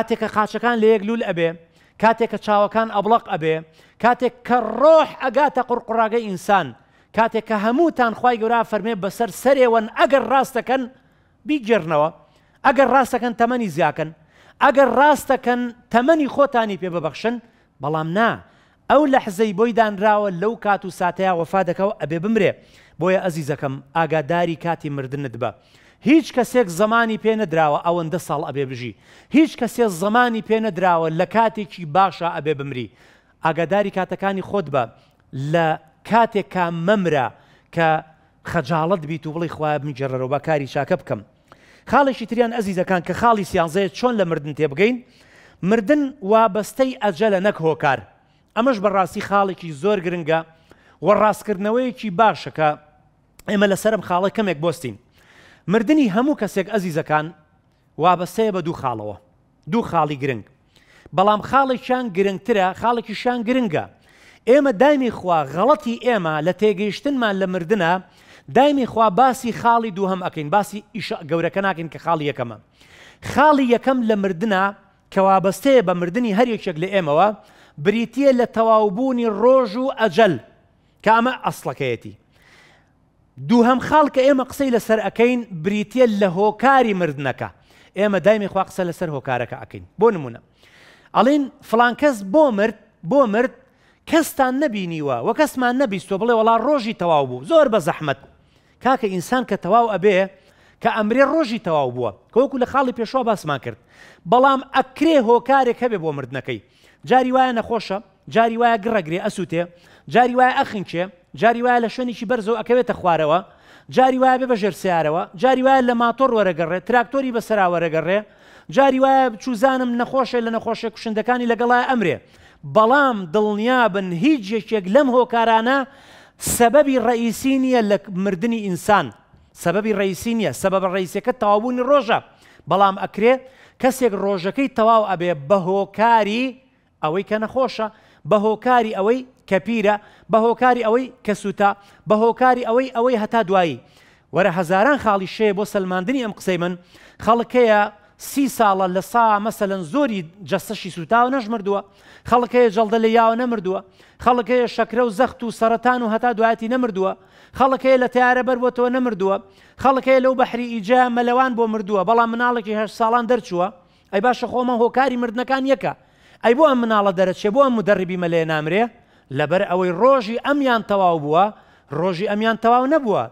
کاتێکە قاچەکان لە یەک لول ئەبێ کاتێکە چاوەکان ئەبلق ئەبێ کاتێک کە ڕۆح ئەگاتە قڕقڕاگەی ئینسان کاتێک کە هەمووتان خی گەورا فەرمێ بەسەر سەرێوەن ئەگەر ڕاستەکەن بیگەرنەوە ئەگەر ڕاستەکەن تەمەنی زیاکەن ئەگەر ڕاستەکەن تەمەنی خۆتانی پێ ببەخشن بەڵام نا ئەو لە حزەی بۆی دانراوە لەو کات و ساتەیە وەفا دەکەەوە ئەبێ بمرێ بۆیە ئەزیزەکەم ئاگاداری کاتی مردنت بە. هیچ کەسێک زمانی پێ نەدراوە ئەوەندە ساڵ ئەبێ بژی هیچ کەسێ زمانی پێ نەدراوە لە کاتێکی باشە ئەبێ بمری ئاگاداری کاتەکانی خۆت بە لە کاتێکا مەمرە کە خەجاڵت بیت و بڵی خوای بنجێڕەوە بەکاری چاکە بکەم خاڵێکی تریان ئەزیزەکان کە خاڵی سیانزەیە چۆن لە مردن تێبگەین مردن وابەستەی ئەجەلە نەک هۆکار ئەمەش بەڕاستی خاڵێکی زۆر گرنگە وە ڕاستکردنەوەیکی باشەکە ئێمە لەسرم خاڵە کەمێک بستین مردنی هەموو کەسێک ئەزیزەکان وابەسەیە بە دوو خاڵەوە دوو خاڵی گرنگ بەڵام خاڵێکیان گرنگترە خاڵێکیشان گرنگە ئێمە دایمی خوا غەڵەتی ئێمە لە تێگەیشتنمان لە مردە دایمی خوا باسی خاڵی دووهم ئەکەین باسی ئیش گەورەکە ناکەین کە خاڵی یەکەمە خاڵی یەکەم لە مردە کەوابەستەیە بە مردنی هەرێکێک لە ئێمەوە بریتە لە تەواوبوونی ڕۆژ و ئەجل کامە ئەسڵەکەیەتی دووهم خاڵکە ئێمە قسەی لەسەر ئەەکەین بریتە لە هۆکاری مردنەکە ئێمە دایمی خوا قسە لەسەر هۆکارەکە ئەکەین بۆ نمونە ئەڵین فلان کەس بۆ مرد بۆ مرد کەستان نەبینیوە وە کەسمان نەبیستۆ بڵێ وڵا ڕۆژی تەواو بوو زۆر بە زەحمت کاکە ئینسان کە تەواو ئەبێ کە ئەمرێ ڕۆژی تەواو بووە کۆکو لە خاڵی پێشوا باسمان کرد بەڵام ئەکرێ هۆکارێک هەبێ بۆ مردنەکەی جاری وایە نەخۆشە جاری وایە گڕەگرێ ئەسووتێ جاری وایە ئەخینچێ جاری وایە لە شوێنیشی بەرزەوە ئەکەوێتە خوارەوە جاری وایە بێ بەژێر سیارەوە جاری وایە لە ماتۆر وەرەگەڕێ تراکتۆری بەسرا وەرەگەڕێ جاری وایە چوزانم نەخۆشە لە نەخۆشە کوشندەکانی لەگەڵای ئەمرێ بەڵام دڵنیا بن هیچ یەکێک لەم هۆکارانە سەبەبی ڕئیسی نییە لە مردنی ئینسان سەبەبی ڕئیسی نییە سەبەب ڕئیسەکە تەوابوونی ڕۆژە بەڵام ئەکرێ کەسێک ڕۆژەکەی تەواو ئەبێ بە هۆکاری ئەوەی کە نەخۆشە بە هۆکاری ئەوەی کەپیرە بە هۆکاری ئەوەی کە سووتا بە هۆکاری ئەوەی ئەوەی هەتا دوایی وەرە هەزاران خاڵی شێ بۆ سلماندنی ئەم قسەی من خەڵکەیە سی ساڵە لە سا مەسەلەن زۆری جەسەشی سوتاو نەژمردووە خەڵکەیە جەڵدە لە یاوە نەمردووە خەڵکەیە شەکرە و زەخت و سەرەتان و هەتا دوایەتی نەمردووە خەڵکەیە لە تیارە بەرەوەتەوە نەمردووە خەڵکەیە لەو بەحری ئیجا مەلەوان بۆ مردووە بەڵام مناڵێکی هەر ساڵان دەرچووە ئەی باشە خۆمە هۆکاری مردنەکان یەکە ئەی بۆ ئەم مناڵە دەرەچێ بۆ ئەم مدەڕبی مەلێ نامرێ لەبەر ئەوەی ڕۆژی ئەمیان تەواو بووە ڕۆژی ئەمیان تەواو نەبووە.